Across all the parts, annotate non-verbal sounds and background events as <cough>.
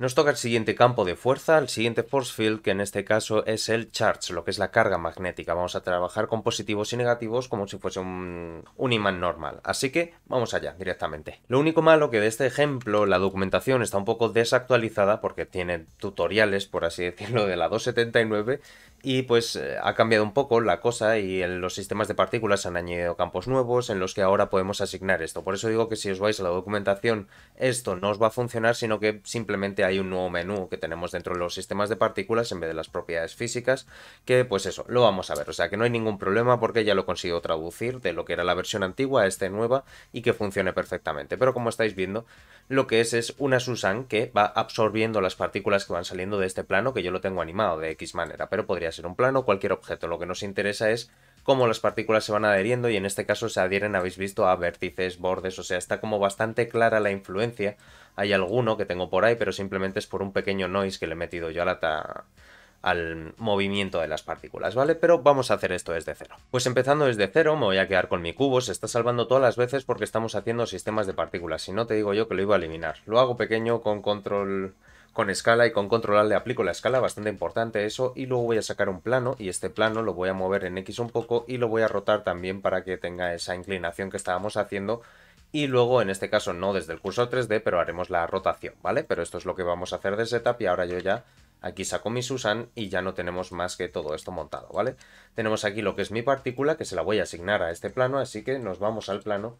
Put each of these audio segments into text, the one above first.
Nos toca el siguiente campo de fuerza, el siguiente force field, que en este caso es el charge, lo que es la carga magnética. Vamos a trabajar con positivos y negativos como si fuese un, imán normal. Así que vamos allá directamente. Lo único malo que de este ejemplo la documentación está un poco desactualizada porque tiene tutoriales, por así decirlo, de la 279 y pues eh, ha cambiado un poco la cosa y en los sistemas de partículas han añadido campos nuevos en los que ahora podemos asignar esto. Por eso digo que si os vais a la documentación esto no os va a funcionar, sino que simplemente hay un nuevo menú que tenemos dentro de los sistemas de partículas en vez de las propiedades físicas, que pues eso, lo vamos a ver. O sea que no hay ningún problema porque ya lo consigo traducir de lo que era la versión antigua a esta nueva y que funcione perfectamente. Pero como estáis viendo, lo que es es una Susan que va absorbiendo las partículas que van saliendo de este plano, que yo lo tengo animado de X manera, pero podría ser un plano, cualquier objeto. Lo que nos interesa es cómo las partículas se van adheriendo y en este caso se adhieren, habéis visto, a vértices, bordes, o sea, está como bastante clara la influencia. Hay alguno que tengo por ahí, pero simplemente es por un pequeño noise que le he metido yo a la, al movimiento de las partículas, ¿vale? Pero vamos a hacer esto desde cero. Pues empezando desde cero, me voy a quedar con mi cubo, se está salvando todas las veces porque estamos haciendo sistemas de partículas, si no te digo yo que lo iba a eliminar. Lo hago pequeño con control con escala y con controlar le aplico la escala, bastante importante eso, y luego voy a sacar un plano y este plano lo voy a mover en X un poco y lo voy a rotar también para que tenga esa inclinación que estábamos haciendo y luego en este caso no desde el curso 3D, pero haremos la rotación, ¿vale? Pero esto es lo que vamos a hacer de setup y ahora yo ya aquí saco mi Susan y ya no tenemos más que todo esto montado, ¿vale? Tenemos aquí lo que es mi partícula que se la voy a asignar a este plano, así que nos vamos al plano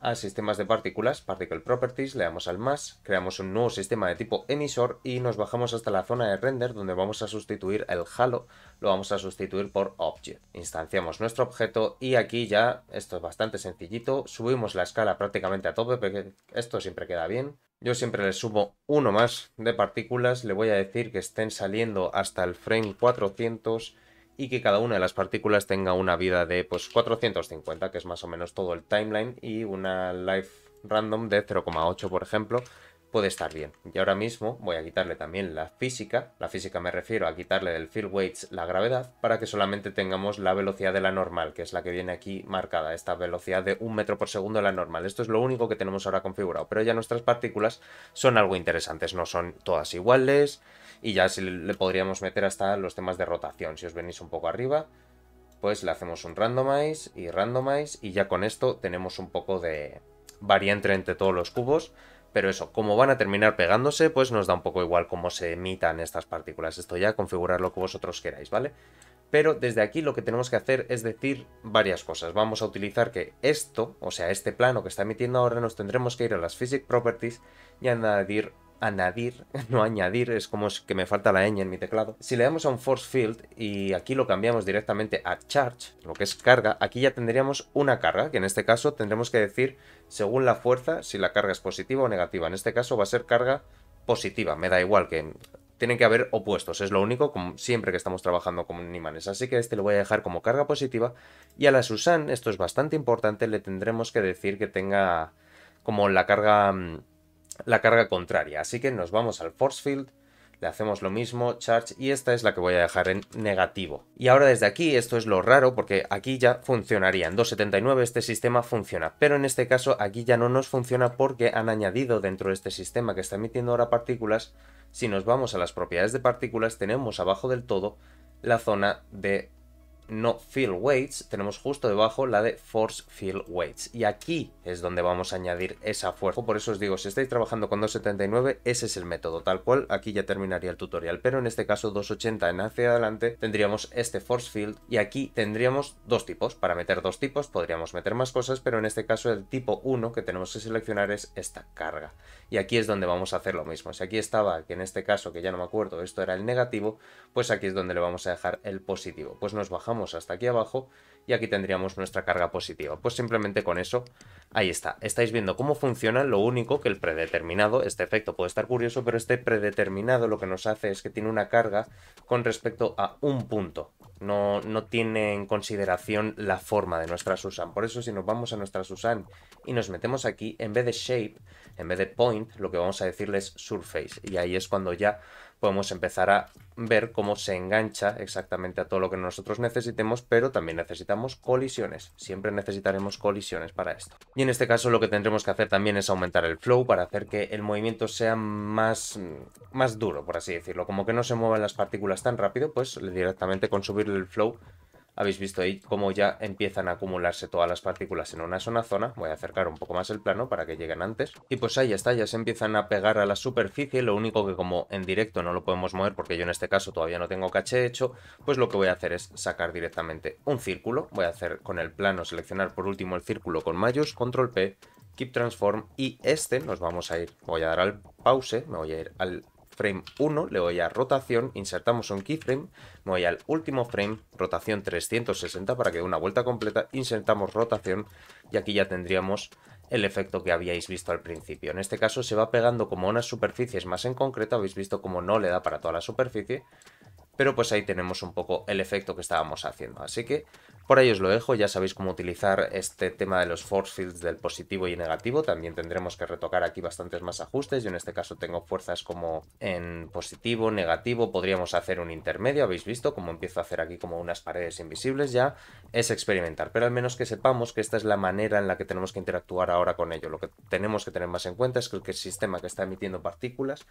a sistemas de partículas, Particle Properties, le damos al más, creamos un nuevo sistema de tipo emisor y nos bajamos hasta la zona de render donde vamos a sustituir el halo, lo vamos a sustituir por object. Instanciamos nuestro objeto y aquí ya, esto es bastante sencillito, subimos la escala prácticamente a tope, porque esto siempre queda bien. Yo siempre le subo uno más de partículas, le voy a decir que estén saliendo hasta el frame 400 y que cada una de las partículas tenga una vida de pues 450, que es más o menos todo el timeline, y una life random de 0,8, por ejemplo, puede estar bien. Y ahora mismo voy a quitarle también la física, la física me refiero a quitarle del field weights la gravedad, para que solamente tengamos la velocidad de la normal, que es la que viene aquí marcada, esta velocidad de 1 metro por segundo de la normal. Esto es lo único que tenemos ahora configurado, pero ya nuestras partículas son algo interesantes, no son todas iguales, y ya si le podríamos meter hasta los temas de rotación. Si os venís un poco arriba, pues le hacemos un randomize y randomize. Y ya con esto tenemos un poco de variante entre todos los cubos. Pero eso, como van a terminar pegándose, pues nos da un poco igual cómo se emitan estas partículas. Esto ya configurar lo que vosotros queráis, ¿vale? Pero desde aquí lo que tenemos que hacer es decir varias cosas. Vamos a utilizar que esto, o sea, este plano que está emitiendo ahora, nos tendremos que ir a las Physics Properties y añadir añadir, <laughs> no añadir, es como que me falta la ñ en mi teclado. Si le damos a un force field y aquí lo cambiamos directamente a charge, lo que es carga, aquí ya tendríamos una carga, que en este caso tendremos que decir según la fuerza si la carga es positiva o negativa. En este caso va a ser carga positiva, me da igual que... Tienen que haber opuestos, es lo único, como siempre que estamos trabajando con imanes. Así que este lo voy a dejar como carga positiva. Y a la Susan, esto es bastante importante, le tendremos que decir que tenga como la carga mm, la carga contraria. Así que nos vamos al force field, le hacemos lo mismo, charge, y esta es la que voy a dejar en negativo. Y ahora desde aquí, esto es lo raro, porque aquí ya funcionaría, en 279 este sistema funciona, pero en este caso aquí ya no nos funciona porque han añadido dentro de este sistema que está emitiendo ahora partículas, si nos vamos a las propiedades de partículas tenemos abajo del todo la zona de no Field weights, tenemos justo debajo la de force field weights. Y aquí es donde vamos a añadir esa fuerza. Por eso os digo, si estáis trabajando con 279, ese es el método, tal cual. Aquí ya terminaría el tutorial, pero en este caso 280 en hacia adelante tendríamos este force field y aquí tendríamos dos tipos. Para meter dos tipos podríamos meter más cosas, pero en este caso el tipo 1 que tenemos que seleccionar es esta carga. Y aquí es donde vamos a hacer lo mismo. Si aquí estaba, que en este caso, que ya no me acuerdo, esto era el negativo, pues aquí es donde le vamos a dejar el positivo. Pues nos bajamos hasta aquí abajo y aquí tendríamos nuestra carga positiva. Pues simplemente con eso, ahí está. Estáis viendo cómo funciona, lo único que el predeterminado, este efecto puede estar curioso, pero este predeterminado lo que nos hace es que tiene una carga con respecto a un punto. No, no tiene en consideración la forma de nuestra Susan. Por eso si nos vamos a nuestra Susan y nos metemos aquí, en vez de shape, en vez de point, lo que vamos a decirle es surface. Y ahí es cuando ya podemos empezar a ver cómo se engancha exactamente a todo lo que nosotros necesitemos, pero también necesitamos colisiones. Siempre necesitaremos colisiones para esto. Y en este caso lo que tendremos que hacer también es aumentar el flow para hacer que el movimiento sea más, más duro, por así decirlo. Como que no se muevan las partículas tan rápido, pues directamente con subir el flow habéis visto ahí cómo ya empiezan a acumularse todas las partículas en una sola zona. Voy a acercar un poco más el plano para que lleguen antes. Y pues ahí está, ya se empiezan a pegar a la superficie. Lo único que como en directo no lo podemos mover porque yo en este caso todavía no tengo caché hecho, pues lo que voy a hacer es sacar directamente un círculo. Voy a hacer con el plano, seleccionar por último el círculo con Mayos, control P, keep transform y este nos vamos a ir, voy a dar al pause, me voy a ir al frame 1, le voy a rotación, insertamos un keyframe, me voy al último frame, rotación 360 para que dé una vuelta completa, insertamos rotación y aquí ya tendríamos el efecto que habíais visto al principio. En este caso se va pegando como unas superficies más en concreto, habéis visto como no le da para toda la superficie, pero pues ahí tenemos un poco el efecto que estábamos haciendo. Así que por ahí os lo dejo, ya sabéis cómo utilizar este tema de los force fields del positivo y negativo, también tendremos que retocar aquí bastantes más ajustes, yo en este caso tengo fuerzas como en positivo, negativo, podríamos hacer un intermedio, habéis visto cómo empiezo a hacer aquí como unas paredes invisibles ya, es experimentar, pero al menos que sepamos que esta es la manera en la que tenemos que interactuar ahora con ello, lo que tenemos que tener más en cuenta es que el sistema que está emitiendo partículas,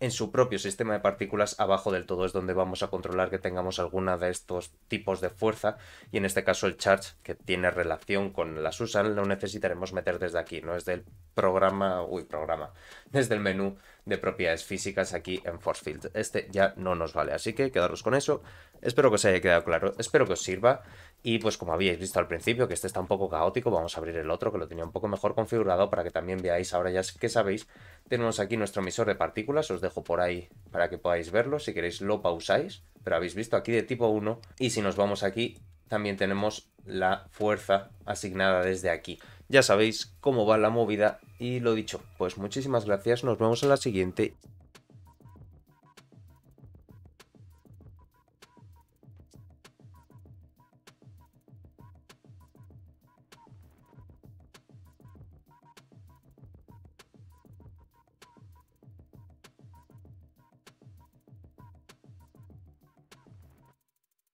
en su propio sistema de partículas abajo del todo es donde vamos a controlar que tengamos alguna de estos tipos de fuerza y en este este caso el charge, que tiene relación con la Susan, lo necesitaremos meter desde aquí, no es del programa, uy, programa, <laughs> desde el menú de propiedades físicas aquí en Force Field. Este ya no nos vale, así que quedaros con eso. Espero que os haya quedado claro, espero que os sirva. Y pues como habíais visto al principio, que este está un poco caótico, vamos a abrir el otro que lo tenía un poco mejor configurado para que también veáis, ahora ya que sabéis, tenemos aquí nuestro emisor de partículas, os dejo por ahí para que podáis verlo, si queréis lo pausáis, pero habéis visto aquí de tipo 1 y si nos vamos aquí también tenemos la fuerza asignada desde aquí. Ya sabéis cómo va la movida y lo dicho, pues muchísimas gracias, nos vemos en la siguiente.